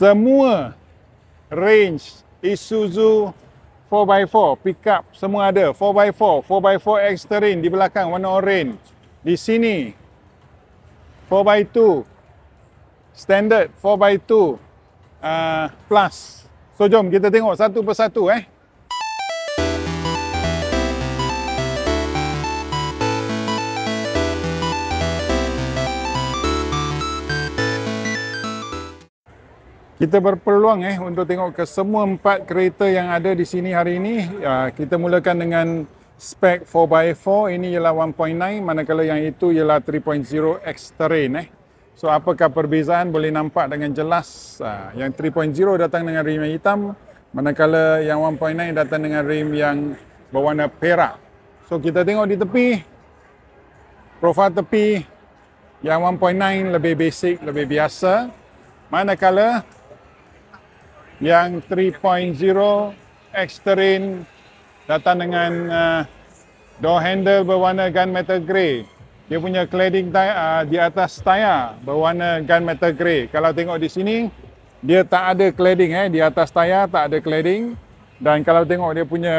semua range Isuzu 4x4 pickup semua ada 4x4 4x4 X-Terrain di belakang warna orange di sini 4x2 standard 4x2 uh, plus so jom kita tengok satu persatu eh Kita berpeluang eh untuk tengok ke semua empat kereta yang ada di sini hari ini. Uh, kita mulakan dengan spek 4x4. Ini ialah 1.9 manakala yang itu ialah 3.0 X-Terrain eh. So apakah perbezaan boleh nampak dengan jelas. Uh, yang 3.0 datang dengan rim yang hitam manakala yang 1.9 datang dengan rim yang berwarna perak. So kita tengok di tepi. Profil tepi yang 1.9 lebih basic, lebih biasa. Manakala yang 3.0 X-Terrain datang dengan uh, door handle berwarna gunmetal grey. Dia punya cladding uh, di atas tayar berwarna gunmetal grey. Kalau tengok di sini, dia tak ada cladding eh di atas tayar tak ada cladding dan kalau tengok dia punya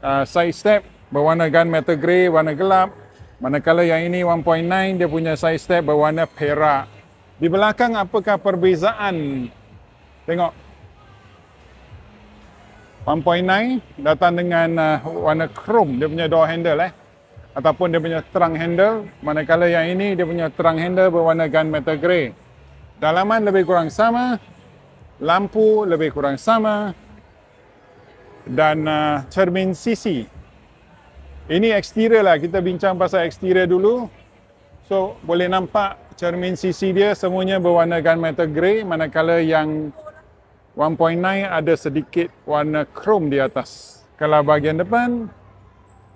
uh, side step berwarna gunmetal grey warna gelap. Manakala yang ini 1.9 dia punya side step berwarna perak. Di belakang apakah perbezaan? Tengok 1.9 datang dengan uh, warna chrome dia punya door handle eh ataupun dia punya trunk handle manakala yang ini dia punya trunk handle berwarna metal grey dalaman lebih kurang sama lampu lebih kurang sama dan uh, cermin sisi ini exterior lah kita bincang pasal exterior dulu so boleh nampak cermin sisi dia semuanya berwarna metal grey manakala yang 1.9 ada sedikit warna chrome di atas. Kalau bahagian depan,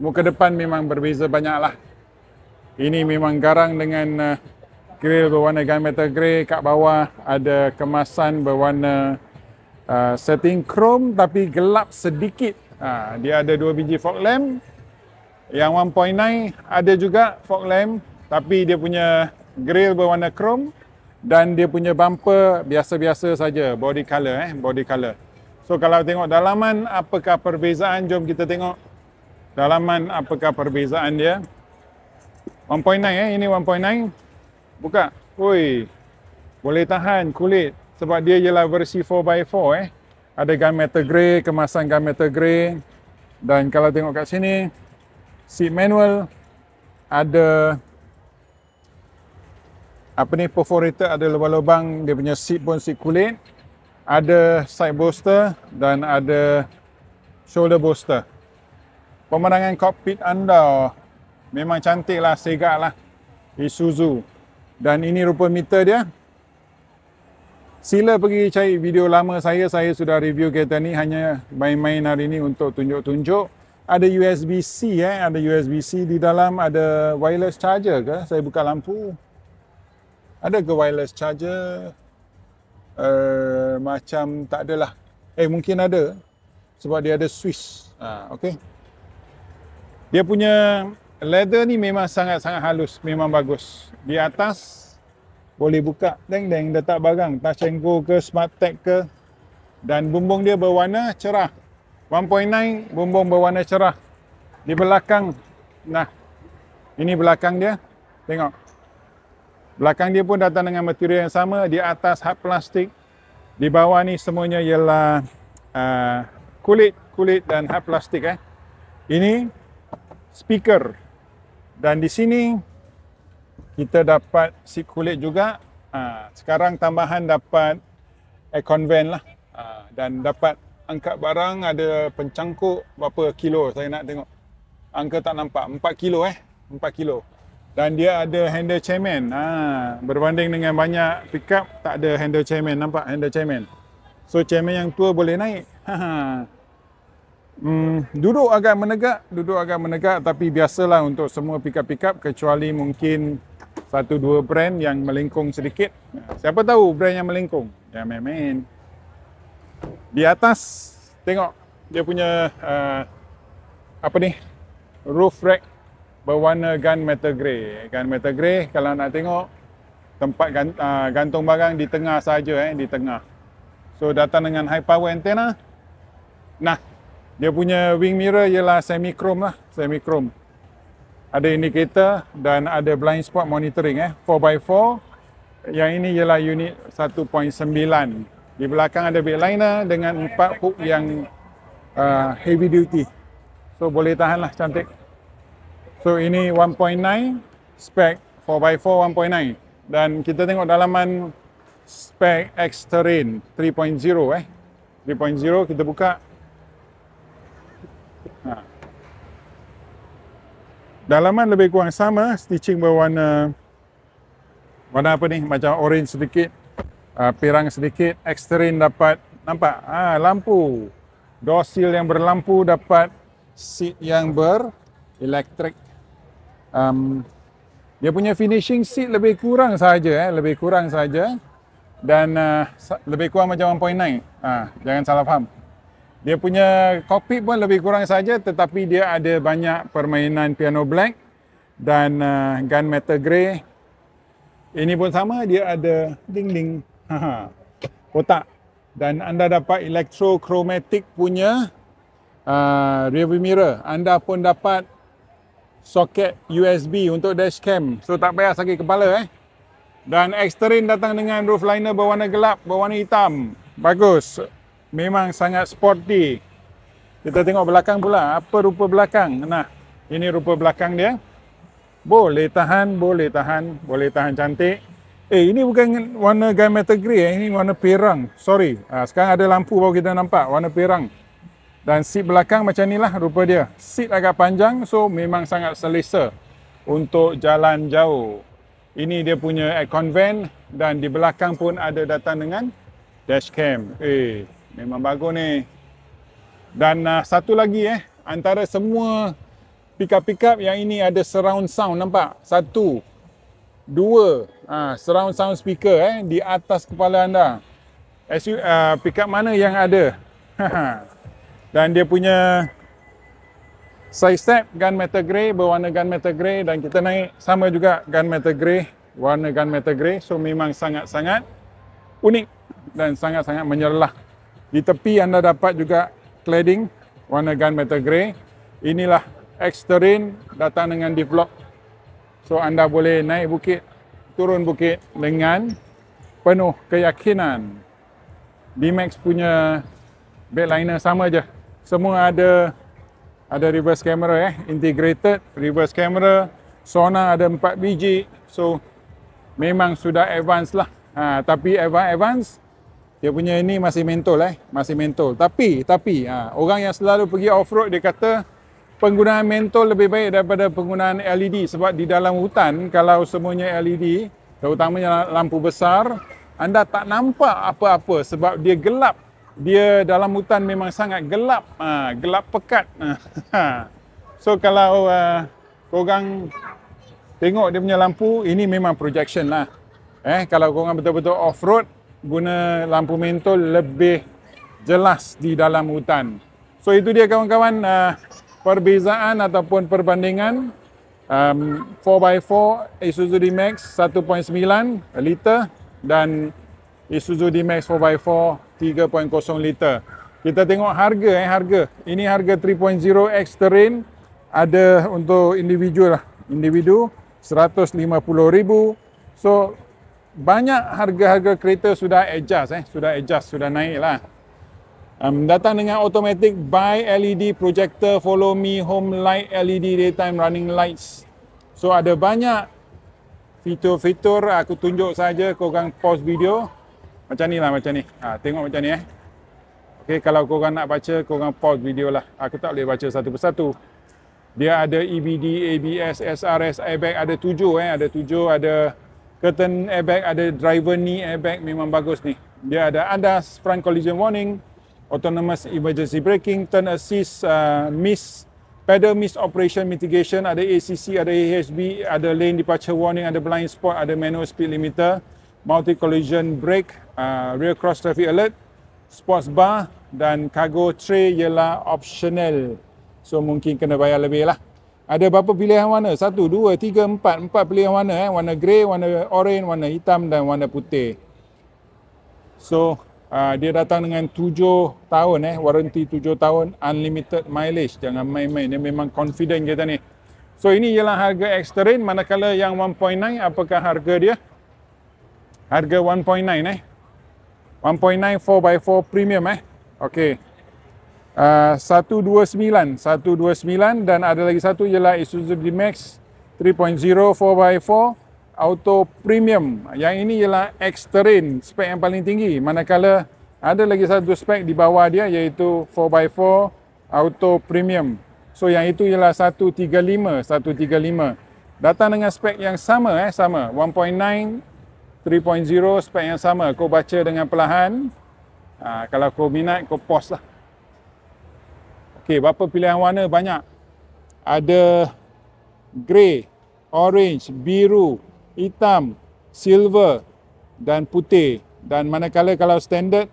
muka depan memang berbeza banyaklah. Ini memang garang dengan uh, grill berwarna gunmetal grey. Kat bawah ada kemasan berwarna uh, eh, setting chrome, tapi gelap sedikit. Uh, dia ada dua biji fog lamp. Yang 1.9 ada juga fog lamp tapi dia punya grill berwarna chrome dan dia punya bumper biasa-biasa saja body color eh body color so kalau tengok dalaman apakah perbezaan jom kita tengok dalaman apakah perbezaan dia 1.9 eh ini 1.9 buka oi boleh tahan kulit sebab dia ialah versi 4x4 eh ada gunmetal grey kemasan gunmetal grey dan kalau tengok kat sini seat manual ada apa ni perforator ada lubang-lubang dia punya seat pun seat kulit ada side booster dan ada shoulder booster pemandangan cockpit anda memang cantik lah segak lah Isuzu dan ini rupa meter dia sila pergi cari video lama saya saya sudah review kereta ni hanya main-main hari ni untuk tunjuk-tunjuk ada USB-C eh, ada USB-C di dalam ada wireless charger ke? Saya buka lampu. Ada ke wireless charger? Uh, macam tak adalah. Eh mungkin ada. Sebab dia ada Swiss. Ha, ah. okay. Dia punya leather ni memang sangat-sangat halus. Memang bagus. Di atas boleh buka. Deng-deng letak barang. Touch and go ke smart tag ke. Dan bumbung dia berwarna cerah. 1.9 bumbung berwarna cerah. Di belakang. Nah. Ini belakang dia. Tengok. Belakang dia pun datang dengan material yang sama. Di atas hard plastik. Di bawah ni semuanya ialah kulit-kulit uh, dan hard plastik. Eh. Ini speaker. Dan di sini kita dapat si kulit juga. Uh, sekarang tambahan dapat aircon van lah. Uh, dan dapat angkat barang ada pencangkuk berapa kilo saya nak tengok. Angka tak nampak. 4 kilo eh. 4 kilo dan dia ada handle chainman. Ha, berbanding dengan banyak pickup tak ada handle chainman. Nampak handle chainman. So chainman yang tua boleh naik. Ha, ha. hmm, duduk agak menegak, duduk agak menegak tapi biasalah untuk semua pickup-pickup kecuali mungkin satu dua brand yang melengkung sedikit. Siapa tahu brand yang melengkung. Ya yeah, memang. Di atas tengok dia punya uh, apa ni? Roof rack berwarna gun metal grey. Gun metal grey kalau nak tengok tempat ah, gantung barang di tengah saja eh di tengah. So datang dengan high power antenna. Nah, dia punya wing mirror ialah semi chrome lah, semi chrome. Ada indicator dan ada blind spot monitoring eh 4x4. Yang ini ialah unit 1.9. Di belakang ada bed liner dengan 4 hook yang uh, heavy duty. So boleh tahan lah cantik. So ini 1.9 spek 4x4 1.9 dan kita tengok dalaman spek X Terrain 3.0 eh. 3.0 kita buka. Ha. Dalaman lebih kurang sama, stitching berwarna warna apa ni? Macam orange sedikit, uh, pirang sedikit, X Terrain dapat nampak ah ha, lampu. dosil yang berlampu dapat seat yang ber electric um, dia punya finishing seat lebih kurang saja eh lebih kurang saja dan uh, lebih kurang macam 1.9 ah jangan salah faham dia punya kopi pun lebih kurang saja tetapi dia ada banyak permainan piano black dan uh, gun metal grey ini pun sama dia ada ding ding kotak dan anda dapat electrochromatic punya uh, eh, rear view mirror anda pun dapat soket USB untuk dashcam. So tak payah sakit kepala eh. Dan Xterrain datang dengan roof liner berwarna gelap, berwarna hitam. Bagus. Memang sangat sporty. Kita tengok belakang pula. Apa rupa belakang? Nah, ini rupa belakang dia. Boleh tahan, boleh tahan, boleh tahan cantik. Eh, ini bukan warna gunmetal grey eh. Ini warna perang. Sorry. Ha, sekarang ada lampu baru kita nampak. Warna perang dan seat belakang macam ni lah rupa dia seat agak panjang so memang sangat selesa untuk jalan jauh ini dia punya aircon van dan di belakang pun ada datang dengan dashcam eh memang bagus ni dan uh, satu lagi eh antara semua pickup-pickup yang ini ada surround sound nampak satu dua uh, surround sound speaker eh di atas kepala anda uh, pickup mana yang ada dan dia punya side step gunmetal grey berwarna gunmetal grey dan kita naik sama juga gunmetal grey warna gunmetal grey so memang sangat-sangat unik dan sangat-sangat menyerlah di tepi anda dapat juga cladding warna gunmetal grey inilah x datang dengan develop so anda boleh naik bukit turun bukit dengan penuh keyakinan D-Max punya backliner sama je semua ada ada reverse camera eh integrated reverse camera sonar ada 4 biji so memang sudah advance lah ha, tapi advance advance dia punya ini masih mentol eh masih mentol tapi tapi ha, orang yang selalu pergi off road dia kata penggunaan mentol lebih baik daripada penggunaan LED sebab di dalam hutan kalau semuanya LED terutamanya lampu besar anda tak nampak apa-apa sebab dia gelap dia dalam hutan memang sangat gelap uh, gelap pekat uh, so kalau uh, korang tengok dia punya lampu ini memang projection lah eh kalau korang betul-betul off road guna lampu mentol lebih jelas di dalam hutan so itu dia kawan-kawan uh, perbezaan ataupun perbandingan um, 4x4 Isuzu D-Max 1.9 liter dan Isuzu D-Max 4x4 3.0 liter. Kita tengok harga eh harga. Ini harga 3.0 X Terrain ada untuk individu lah. Individu 150,000. So banyak harga-harga kereta sudah adjust eh, sudah adjust, sudah naik lah. Um, datang dengan automatic by LED projector follow me home light LED daytime running lights. So ada banyak fitur-fitur aku tunjuk saja kau orang pause video. Macam ni lah macam ni. Ha, tengok macam ni eh. Okay, kalau korang nak baca, korang pause video lah. Aku ha, tak boleh baca satu persatu. Dia ada EBD, ABS, SRS, airbag. Ada tujuh eh. Ada tujuh, ada curtain airbag, ada driver knee airbag. Memang bagus ni. Dia ada ADAS, front collision warning, autonomous emergency braking, turn assist, uh, miss, pedal miss operation mitigation, ada ACC, ada AHB, ada lane departure warning, ada blind spot, ada manual speed limiter, multi collision brake, uh, rear cross traffic alert, sports bar dan cargo tray ialah optional. So mungkin kena bayar lebih lah. Ada berapa pilihan warna? Satu, dua, tiga, empat. Empat pilihan warna. Eh. Warna grey, warna orange, warna hitam dan warna putih. So uh, dia datang dengan tujuh tahun. Eh. Warranty tujuh tahun. Unlimited mileage. Jangan main-main. Dia memang confident kita ni. So ini ialah harga X-Terrain. Manakala yang 1.9, apakah harga dia? Harga 1.9 eh. 1.9 4x4 premium eh. okay. Uh, 129, 129 dan ada lagi satu ialah Isuzu D-Max 3.0 4x4 auto premium. Yang ini ialah X-Terrain spek yang paling tinggi. Manakala ada lagi satu spek di bawah dia iaitu 4x4 auto premium. So yang itu ialah 135, 135. Datang dengan spek yang sama eh, sama. 1.9 3.0 spek yang sama. Kau baca dengan perlahan. Ha, kalau kau minat, kau pause lah. Okey, berapa pilihan warna? Banyak. Ada grey, orange, biru, hitam, silver dan putih. Dan manakala kalau standard,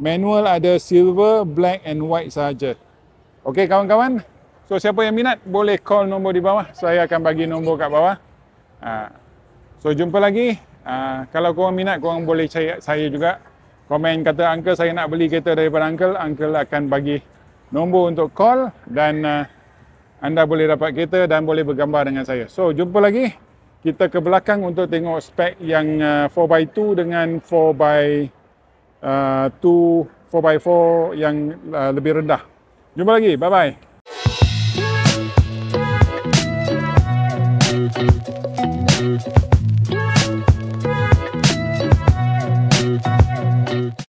manual ada silver, black and white saja. Okey, kawan-kawan. So, siapa yang minat, boleh call nombor di bawah. Saya akan bagi nombor kat bawah. Ha. So, jumpa lagi. Ah, kalau korang minat korang boleh cari saya juga komen kata uncle saya nak beli kereta daripada uncle uncle akan bagi nombor untuk call dan uh, anda boleh dapat kereta dan boleh bergambar dengan saya so jumpa lagi kita ke belakang untuk tengok spek yang uh, ah, 4x2 dengan 4x2 uh, 4x4 yang uh, lebih rendah jumpa lagi bye bye